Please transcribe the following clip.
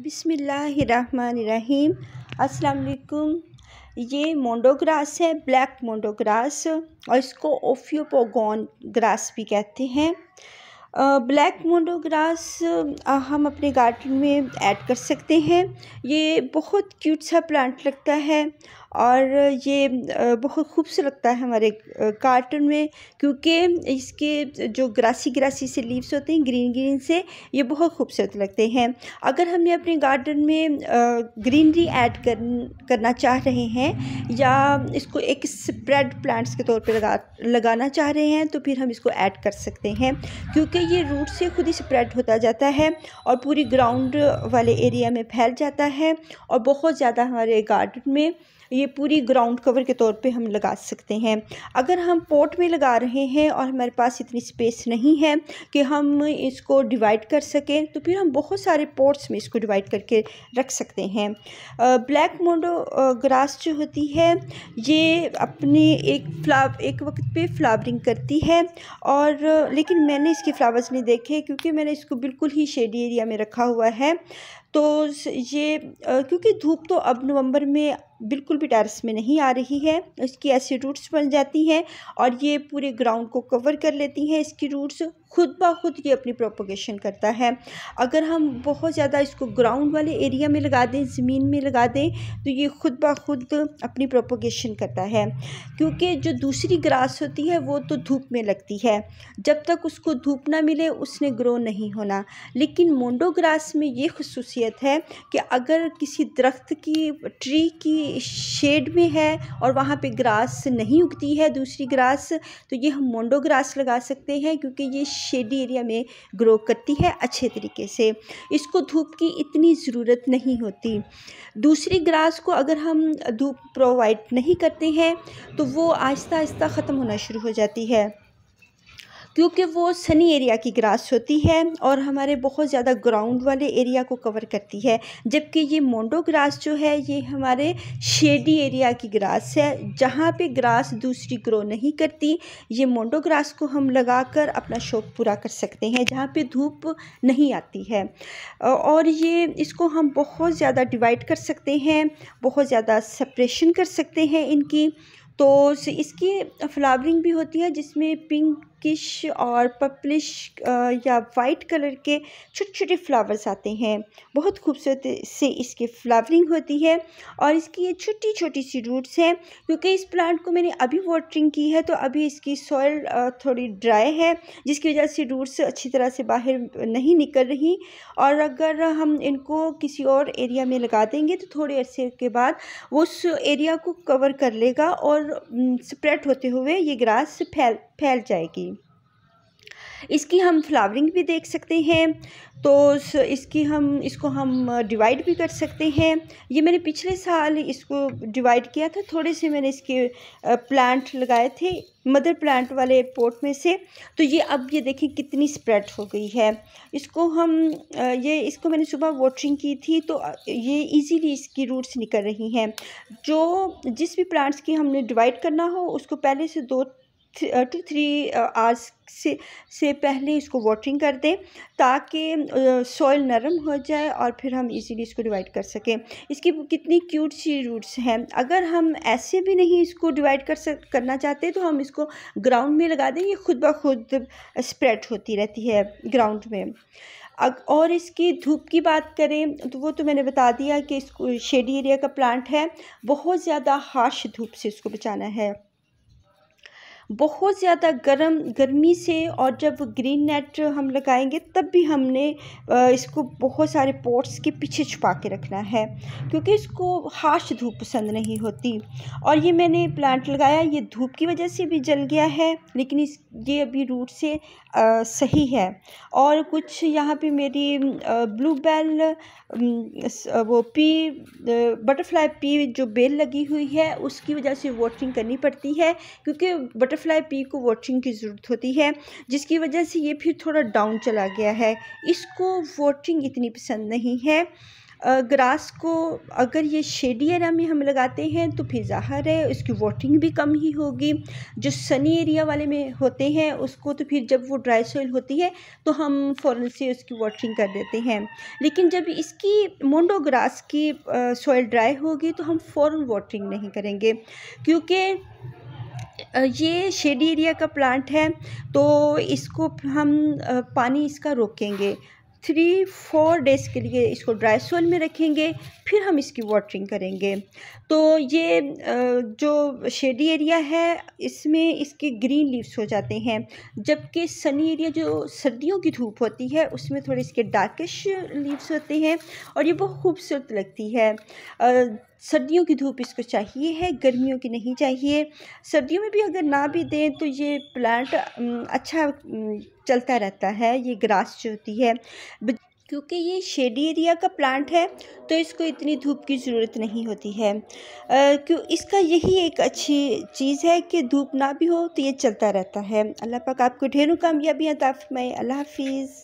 बिसमीम् असलकुम ये मोंडोग्रास है ब्लैक मोंडोग्रास और इसको ओफियोपोगोन ग्रास भी कहते हैं ब्लैक मोंडोग्रास हम अपने गार्डन में ऐड कर सकते हैं ये बहुत क्यूट सा प्लांट लगता है और ये बहुत खूबसूरत लगता है हमारे कार्टन में क्योंकि इसके जो ग्रासी ग्रासी से लीव्स होते हैं ग्रीन ग्रीन से ये बहुत खूबसूरत लगते हैं अगर हम ये अपने गार्डन में ग्रीनरी ऐड कर, करना चाह रहे हैं या इसको एक स्प्रेड प्लांट्स के तौर पर लगा लगाना चाह रहे हैं तो फिर हम इसको ऐड कर सकते हैं क्योंकि ये रूट से खुद ही स्प्रेड होता जाता है और पूरी ग्राउंड वाले एरिया में फैल जाता है और बहुत ज़्यादा हमारे गार्डन में ये पूरी ग्राउंड कवर के तौर पे हम लगा सकते हैं अगर हम पोर्ट में लगा रहे हैं और हमारे पास इतनी स्पेस नहीं है कि हम इसको डिवाइड कर सकें तो फिर हम बहुत सारे पोर्ट्स में इसको डिवाइड करके रख सकते हैं ब्लैक मोडो ग्रास जो होती है ये अपने एक फ्लाव एक वक्त पे फ्लावरिंग करती है और लेकिन मैंने इसके फ्लावर्स नहीं देखे क्योंकि मैंने इसको बिल्कुल ही शेडी एरिया में रखा हुआ है तो ये क्योंकि धूप तो अब नवंबर में बिल्कुल भी टेरस में नहीं आ रही है इसकी ऐसी रूट्स बन जाती हैं और ये पूरे ग्राउंड को कवर कर लेती हैं इसकी रूट्स खुद ब खुद ये अपनी प्रोपोगेशन करता है अगर हम बहुत ज़्यादा इसको ग्राउंड वाले एरिया में लगा दें ज़मीन में लगा दें तो ये खुद ब खुद अपनी प्रोपोगेशन करता है क्योंकि जो दूसरी ग्रास होती है वो तो धूप में लगती है जब तक उसको धूप ना मिले उसने ग्रो नहीं होना लेकिन मोंडो ग्रास में ये खसूसियत है कि अगर किसी दरख्त की ट्री की शेड में है और वहाँ पर ग्रास नहीं उगती है दूसरी ग्रास तो ये हम मोंडो ग्रास लगा सकते हैं क्योंकि ये शेडी एरिया में ग्रो करती है अच्छे तरीके से इसको धूप की इतनी ज़रूरत नहीं होती दूसरी ग्रास को अगर हम धूप प्रोवाइड नहीं करते हैं तो वो आहिस्ता आहिस्ता ख़त्म होना शुरू हो जाती है क्योंकि वो सनी एरिया की ग्रास होती है और हमारे बहुत ज़्यादा ग्राउंड वाले एरिया को कवर करती है जबकि ये मोंडो ग्रास जो है ये हमारे शेडी एरिया की ग्रास है जहाँ पे ग्रास दूसरी ग्रो नहीं करती ये मोंडो ग्रास को हम लगाकर अपना शौक़ पूरा कर सकते हैं जहाँ पे धूप नहीं आती है और ये इसको हम बहुत ज़्यादा डिवाइड कर सकते हैं बहुत ज़्यादा सेपरेशन कर सकते हैं इनकी तो इसकी फ्लावरिंग भी होती है जिसमें पिंक पिंकिश और पपलिश या वाइट कलर के छोटे छोटे फ्लावर्स आते हैं बहुत खूबसूरत से इसकी फ्लावरिंग होती है और इसकी ये छोटी छोटी सी रूट्स हैं क्योंकि इस प्लांट को मैंने अभी वाटरिंग की है तो अभी इसकी सॉइल थोड़ी ड्राई है जिसकी वजह से रूट्स अच्छी तरह से बाहर नहीं निकल रही और अगर हम इनको किसी और एरिया में लगा देंगे तो थोड़े अरसे के बाद वो उस एरिया को कवर कर लेगा और स्प्रेड होते हुए ये ग्रास फैल फैल जाएगी इसकी हम फ्लावरिंग भी देख सकते हैं तो इसकी हम इसको हम डिवाइड भी कर सकते हैं ये मैंने पिछले साल इसको डिवाइड किया था थोड़े से मैंने इसके प्लांट लगाए थे मदर प्लांट वाले पोट में से तो ये अब ये देखें कितनी स्प्रेड हो गई है इसको हम ये इसको मैंने सुबह वाटरिंग की थी तो ये इजीली इसकी रूट्स निकल रही हैं जो जिस भी प्लांट्स की हमने डिवाइड करना हो उसको पहले से दो टू थ्री आवर्स से से पहले इसको वाटरिंग कर दें ताकि सॉइल नरम हो जाए और फिर हम इजीली इसको डिवाइड कर सकें इसकी कितनी क्यूट सी रूट्स हैं अगर हम ऐसे भी नहीं इसको डिवाइड कर सक करना चाहते तो हम इसको ग्राउंड में लगा दें ये खुद ब खुद स्प्रेड होती रहती है ग्राउंड में अग और इसकी धूप की बात करें तो वो तो मैंने बता दिया कि इसको शेडी एरिया का प्लांट है बहुत ज़्यादा हार्श धूप से इसको बचाना है बहुत ज़्यादा गर्म गर्मी से और जब ग्रीन नेट हम लगाएंगे तब भी हमने इसको बहुत सारे पोर्ट्स के पीछे छुपा के रखना है क्योंकि इसको हार्श धूप पसंद नहीं होती और ये मैंने प्लांट लगाया ये धूप की वजह से भी जल गया है लेकिन इस ये अभी रूट से आ, सही है और कुछ यहाँ पे मेरी ब्लू बेल वो पी बटरफ्लाई पी जो बेल लगी हुई है उसकी वजह से वाटरिंग करनी पड़ती है क्योंकि बटर बटरफ्लाई पी को वॉचिंग की ज़रूरत होती है जिसकी वजह से ये फिर थोड़ा डाउन चला गया है इसको वॉचिंग इतनी पसंद नहीं है ग्रास को अगर ये शेडी एरिया में हम लगाते हैं तो फिर ज़ाहर है उसकी वाटरिंग भी कम ही होगी जो सनी एरिया वाले में होते हैं उसको तो फिर जब वो ड्राई सॉइल होती है तो हम फ़ौरन से उसकी वाटरिंग कर देते हैं लेकिन जब इसकी मोंडो ग्रास की सॉइल ड्राई होगी तो हम फ़ौर वाटरिंग नहीं करेंगे क्योंकि ये शेडी एरिया का प्लांट है तो इसको हम पानी इसका रोकेंगे थ्री फोर डेज़ के लिए इसको ड्राई सोल में रखेंगे फिर हम इसकी वाटरिंग करेंगे तो ये जो शेडी एरिया है इसमें इसके ग्रीन लीव्स हो जाते हैं जबकि सनी एरिया जो सर्दियों की धूप होती है उसमें थोड़े इसके डार्किश लीव्स होते हैं और ये बहुत खूबसूरत लगती है सर्दियों की धूप इसको चाहिए है गर्मियों की नहीं चाहिए सर्दियों में भी अगर ना भी दें तो ये प्लांट अच्छा चलता रहता है ये ग्रास जो होती है क्योंकि ये शेडी एरिया का प्लांट है तो इसको इतनी धूप की ज़रूरत नहीं होती है क्यों इसका यही एक अच्छी चीज़ है कि धूप ना भी हो तो ये चलता रहता है अल्लाह पाक आपको ढेरों कामयाबियाँ ताफ़ में अल्लाह हाफिज़